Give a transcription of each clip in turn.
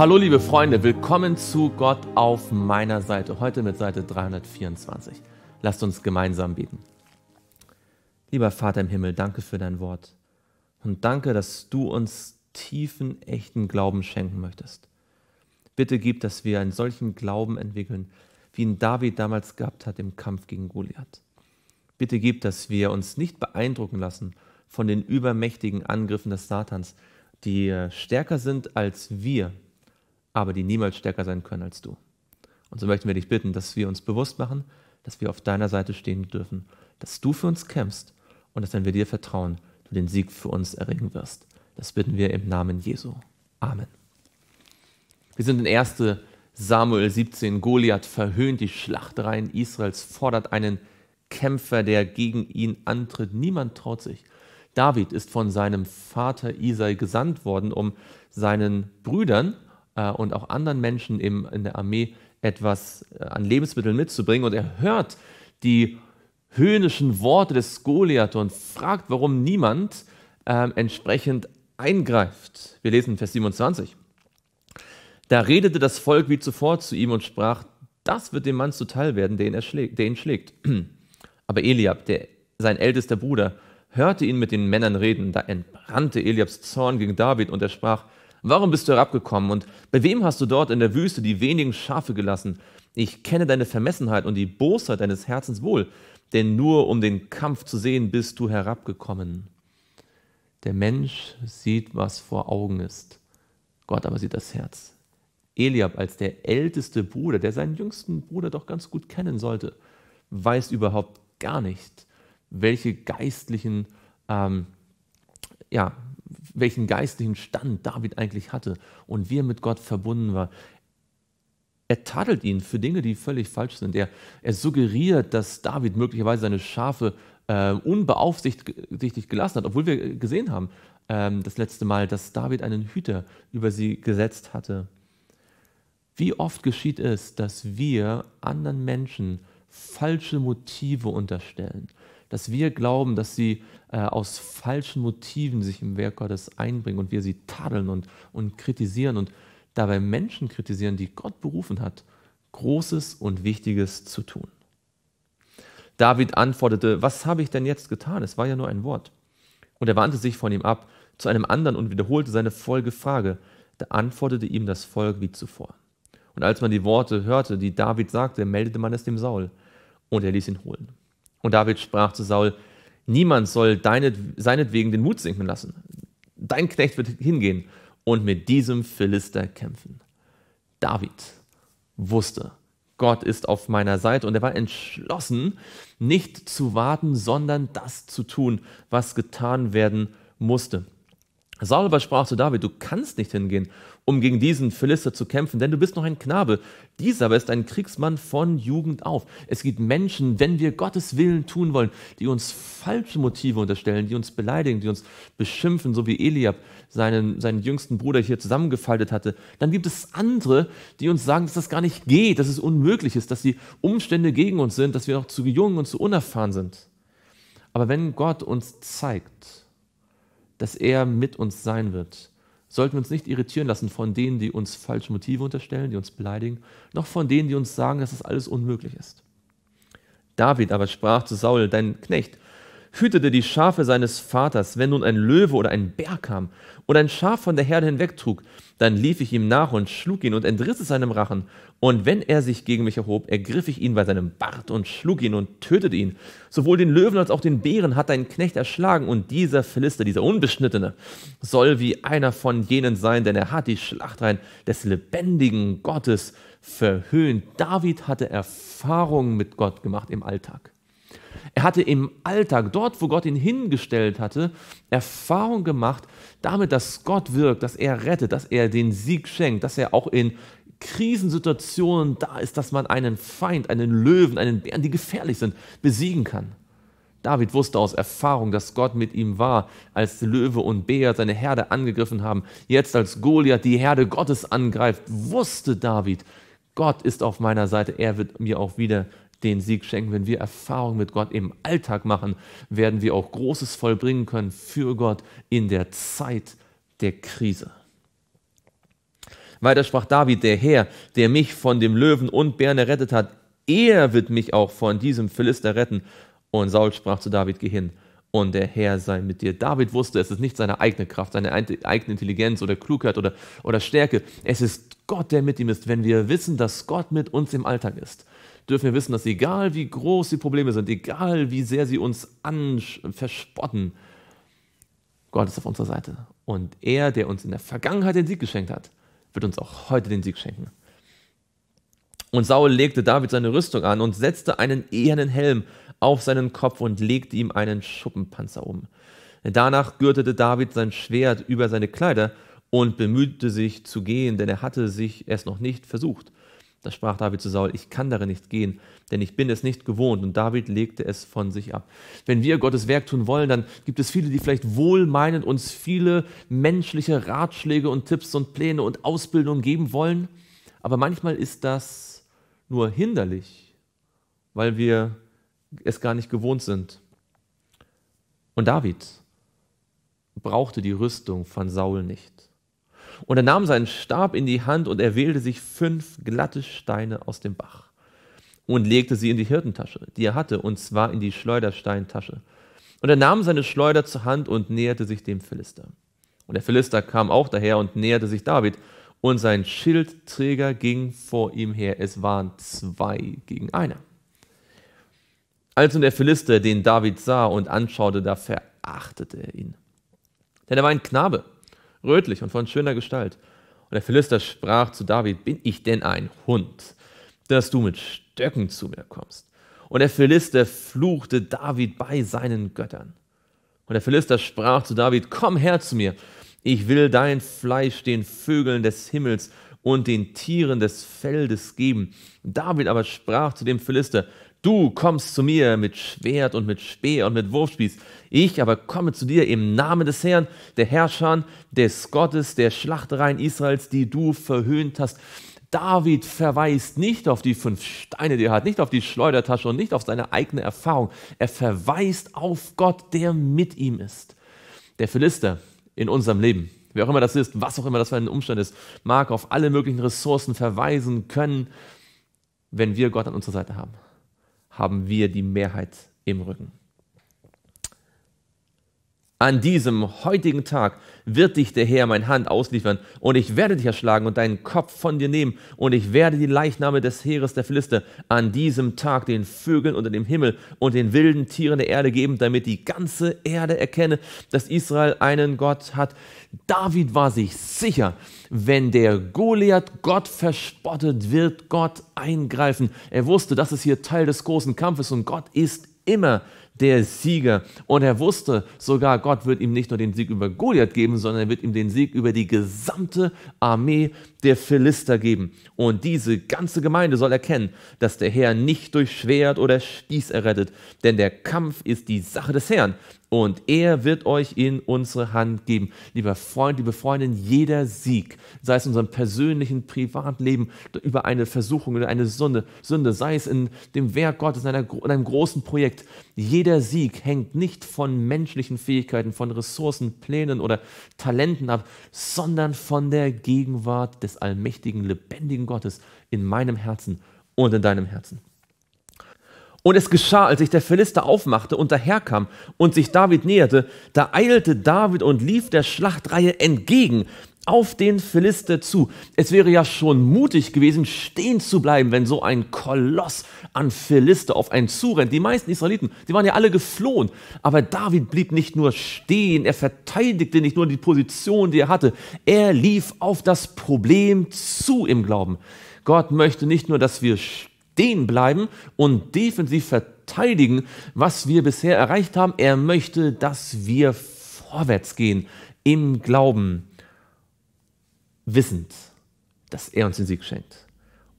Hallo liebe Freunde, willkommen zu Gott auf meiner Seite, heute mit Seite 324. Lasst uns gemeinsam beten. Lieber Vater im Himmel, danke für dein Wort und danke, dass du uns tiefen, echten Glauben schenken möchtest. Bitte gib, dass wir einen solchen Glauben entwickeln, wie ihn David damals gehabt hat im Kampf gegen Goliath. Bitte gib, dass wir uns nicht beeindrucken lassen von den übermächtigen Angriffen des Satans, die äh, stärker sind als wir aber die niemals stärker sein können als du. Und so möchten wir dich bitten, dass wir uns bewusst machen, dass wir auf deiner Seite stehen dürfen, dass du für uns kämpfst und dass, wenn wir dir vertrauen, du den Sieg für uns erringen wirst. Das bitten wir im Namen Jesu. Amen. Wir sind in 1. Samuel 17. Goliath verhöhnt die Schlachtreihen Israels, fordert einen Kämpfer, der gegen ihn antritt. Niemand traut sich. David ist von seinem Vater Isai gesandt worden, um seinen Brüdern äh, und auch anderen Menschen im, in der Armee etwas äh, an Lebensmitteln mitzubringen. Und er hört die höhnischen Worte des Goliath und fragt, warum niemand äh, entsprechend eingreift. Wir lesen Vers 27. Da redete das Volk wie zuvor zu ihm und sprach, das wird dem Mann zuteil werden, der ihn, schlägt, der ihn schlägt. Aber Eliab, der, sein ältester Bruder, hörte ihn mit den Männern reden. Da entbrannte Eliabs Zorn gegen David und er sprach, Warum bist du herabgekommen und bei wem hast du dort in der Wüste die wenigen Schafe gelassen? Ich kenne deine Vermessenheit und die Bosheit deines Herzens wohl, denn nur um den Kampf zu sehen bist du herabgekommen. Der Mensch sieht, was vor Augen ist. Gott aber sieht das Herz. Eliab als der älteste Bruder, der seinen jüngsten Bruder doch ganz gut kennen sollte, weiß überhaupt gar nicht, welche geistlichen ähm, ja, welchen geistlichen Stand David eigentlich hatte und wie er mit Gott verbunden war. Er tadelt ihn für Dinge, die völlig falsch sind. Er, er suggeriert, dass David möglicherweise seine Schafe äh, unbeaufsichtigt gelassen hat, obwohl wir gesehen haben ähm, das letzte Mal, dass David einen Hüter über sie gesetzt hatte. Wie oft geschieht es, dass wir anderen Menschen falsche Motive unterstellen, dass wir glauben, dass sie äh, aus falschen Motiven sich im Werk Gottes einbringen und wir sie tadeln und, und kritisieren und dabei Menschen kritisieren, die Gott berufen hat, Großes und Wichtiges zu tun. David antwortete, was habe ich denn jetzt getan? Es war ja nur ein Wort. Und er wandte sich von ihm ab zu einem anderen und wiederholte seine Folgefrage. Da antwortete ihm das Volk wie zuvor. Und als man die Worte hörte, die David sagte, meldete man es dem Saul, und er ließ ihn holen. Und David sprach zu Saul, niemand soll deinet, seinetwegen den Mut sinken lassen. Dein Knecht wird hingehen und mit diesem Philister kämpfen. David wusste, Gott ist auf meiner Seite und er war entschlossen, nicht zu warten, sondern das zu tun, was getan werden musste. Saul aber sprach zu David, du kannst nicht hingehen, um gegen diesen Philister zu kämpfen, denn du bist noch ein Knabe. Dieser aber ist ein Kriegsmann von Jugend auf. Es gibt Menschen, wenn wir Gottes Willen tun wollen, die uns falsche Motive unterstellen, die uns beleidigen, die uns beschimpfen, so wie Eliab seinen, seinen jüngsten Bruder hier zusammengefaltet hatte. Dann gibt es andere, die uns sagen, dass das gar nicht geht, dass es unmöglich ist, dass die Umstände gegen uns sind, dass wir noch zu jung und zu unerfahren sind. Aber wenn Gott uns zeigt, dass er mit uns sein wird. Sollten wir uns nicht irritieren lassen von denen, die uns falsche Motive unterstellen, die uns beleidigen, noch von denen, die uns sagen, dass das alles unmöglich ist. David aber sprach zu Saul, dein Knecht hütete die Schafe seines Vaters. Wenn nun ein Löwe oder ein Bär kam und ein Schaf von der Herde hinwegtrug, dann lief ich ihm nach und schlug ihn und entriss es seinem Rachen. Und wenn er sich gegen mich erhob, ergriff ich ihn bei seinem Bart und schlug ihn und tötete ihn. Sowohl den Löwen als auch den Bären hat dein Knecht erschlagen. Und dieser Philister, dieser Unbeschnittene, soll wie einer von jenen sein, denn er hat die Schlachtreihen des lebendigen Gottes verhöhnt. David hatte Erfahrungen mit Gott gemacht im Alltag. Er hatte im Alltag, dort wo Gott ihn hingestellt hatte, Erfahrung gemacht damit, dass Gott wirkt, dass er rettet, dass er den Sieg schenkt, dass er auch in Krisensituationen da ist, dass man einen Feind, einen Löwen, einen Bären, die gefährlich sind, besiegen kann. David wusste aus Erfahrung, dass Gott mit ihm war, als Löwe und Bär seine Herde angegriffen haben. Jetzt, als Goliath die Herde Gottes angreift, wusste David, Gott ist auf meiner Seite, er wird mir auch wieder den Sieg schenken. Wenn wir Erfahrung mit Gott im Alltag machen, werden wir auch Großes vollbringen können für Gott in der Zeit der Krise. Weiter sprach David, der Herr, der mich von dem Löwen und Bären errettet hat, er wird mich auch von diesem Philister retten. Und Saul sprach zu David, geh hin und der Herr sei mit dir. David wusste, es ist nicht seine eigene Kraft, seine eigene Intelligenz oder Klugheit oder, oder Stärke. Es ist Gott, der mit ihm ist. Wenn wir wissen, dass Gott mit uns im Alltag ist, dürfen wir wissen, dass egal wie groß die Probleme sind, egal wie sehr sie uns verspotten, Gott ist auf unserer Seite. Und er, der uns in der Vergangenheit den Sieg geschenkt hat, wird uns auch heute den Sieg schenken. Und Saul legte David seine Rüstung an und setzte einen ehernen Helm auf seinen Kopf und legte ihm einen Schuppenpanzer um. Danach gürtete David sein Schwert über seine Kleider und bemühte sich zu gehen, denn er hatte sich erst noch nicht versucht. Da sprach David zu Saul, ich kann darin nicht gehen, denn ich bin es nicht gewohnt. Und David legte es von sich ab. Wenn wir Gottes Werk tun wollen, dann gibt es viele, die vielleicht wohlmeinend uns viele menschliche Ratschläge und Tipps und Pläne und Ausbildungen geben wollen. Aber manchmal ist das nur hinderlich, weil wir es gar nicht gewohnt sind. Und David brauchte die Rüstung von Saul nicht. Und er nahm seinen Stab in die Hand und er wählte sich fünf glatte Steine aus dem Bach und legte sie in die Hirtentasche, die er hatte, und zwar in die Schleudersteintasche. Und er nahm seine Schleuder zur Hand und näherte sich dem Philister. Und der Philister kam auch daher und näherte sich David, und sein Schildträger ging vor ihm her. Es waren zwei gegen einer. Als nun der Philister den David sah und anschaute, da verachtete er ihn. Denn er war ein Knabe rötlich und von schöner Gestalt. Und der Philister sprach zu David, bin ich denn ein Hund, dass du mit Stöcken zu mir kommst? Und der Philister fluchte David bei seinen Göttern. Und der Philister sprach zu David, komm her zu mir, ich will dein Fleisch den Vögeln des Himmels und den Tieren des Feldes geben. David aber sprach zu dem Philister, Du kommst zu mir mit Schwert und mit Speer und mit Wurfspieß. Ich aber komme zu dir im Namen des Herrn, der Herrscher, des Gottes, der Schlachtereien Israels, die du verhöhnt hast. David verweist nicht auf die fünf Steine, die er hat, nicht auf die Schleudertasche und nicht auf seine eigene Erfahrung. Er verweist auf Gott, der mit ihm ist. Der Philister in unserem Leben, wer auch immer das ist, was auch immer das für ein Umstand ist, mag auf alle möglichen Ressourcen verweisen können, wenn wir Gott an unserer Seite haben haben wir die Mehrheit im Rücken. An diesem heutigen Tag wird dich der Herr mein Hand ausliefern, und ich werde dich erschlagen und deinen Kopf von dir nehmen, und ich werde die Leichname des Heeres der Philister an diesem Tag den Vögeln unter dem Himmel und den wilden Tieren der Erde geben, damit die ganze Erde erkenne, dass Israel einen Gott hat. David war sich sicher, wenn der Goliath Gott verspottet, wird Gott eingreifen. Er wusste, das ist hier Teil des großen Kampfes und Gott ist immer der Sieger. Und er wusste sogar, Gott wird ihm nicht nur den Sieg über Goliath geben, geben, sondern er wird ihm den Sieg über die gesamte Armee der Philister geben. Und diese ganze Gemeinde soll erkennen, dass der Herr nicht durch Schwert oder Spieß errettet, denn der Kampf ist die Sache des Herrn, und er wird euch in unsere Hand geben. Lieber Freund, liebe Freundin, jeder Sieg, sei es in unserem persönlichen Privatleben über eine Versuchung oder eine Sünde, Sünde, sei es in dem Werk Gottes, in, einer, in einem großen Projekt, jeder Sieg hängt nicht von menschlichen Fähigkeiten, von Ressourcen, Plänen oder Talenten ab, sondern von der Gegenwart des allmächtigen, lebendigen Gottes in meinem Herzen und in deinem Herzen. Und es geschah, als sich der Philister aufmachte und daherkam und sich David näherte, da eilte David und lief der Schlachtreihe entgegen auf den Philister zu. Es wäre ja schon mutig gewesen, stehen zu bleiben, wenn so ein Koloss an Philister auf einen zurennt. Die meisten Israeliten, die waren ja alle geflohen. Aber David blieb nicht nur stehen, er verteidigte nicht nur die Position, die er hatte. Er lief auf das Problem zu im Glauben. Gott möchte nicht nur, dass wir stehen, stehen bleiben und defensiv verteidigen, was wir bisher erreicht haben. Er möchte, dass wir vorwärts gehen im Glauben, wissend, dass er uns den Sieg schenkt.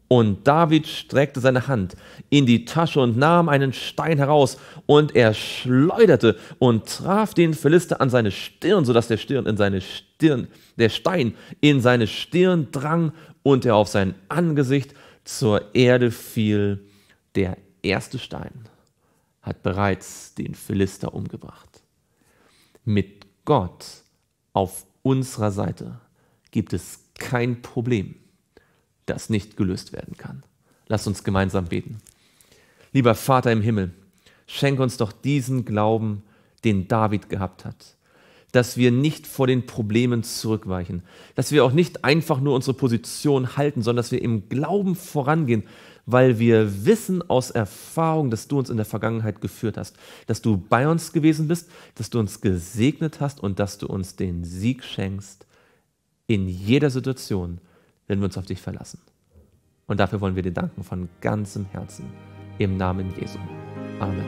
Und David streckte seine Hand in die Tasche und nahm einen Stein heraus und er schleuderte und traf den Philister an seine Stirn, sodass der Stirn in seine Stirn, der Stein in seine Stirn drang und er auf sein Angesicht zur Erde fiel der erste Stein, hat bereits den Philister umgebracht. Mit Gott auf unserer Seite gibt es kein Problem, das nicht gelöst werden kann. Lasst uns gemeinsam beten. Lieber Vater im Himmel, schenk uns doch diesen Glauben, den David gehabt hat dass wir nicht vor den Problemen zurückweichen, dass wir auch nicht einfach nur unsere Position halten, sondern dass wir im Glauben vorangehen, weil wir wissen aus Erfahrung, dass du uns in der Vergangenheit geführt hast, dass du bei uns gewesen bist, dass du uns gesegnet hast und dass du uns den Sieg schenkst in jeder Situation, wenn wir uns auf dich verlassen. Und dafür wollen wir dir danken von ganzem Herzen. Im Namen Jesu. Amen.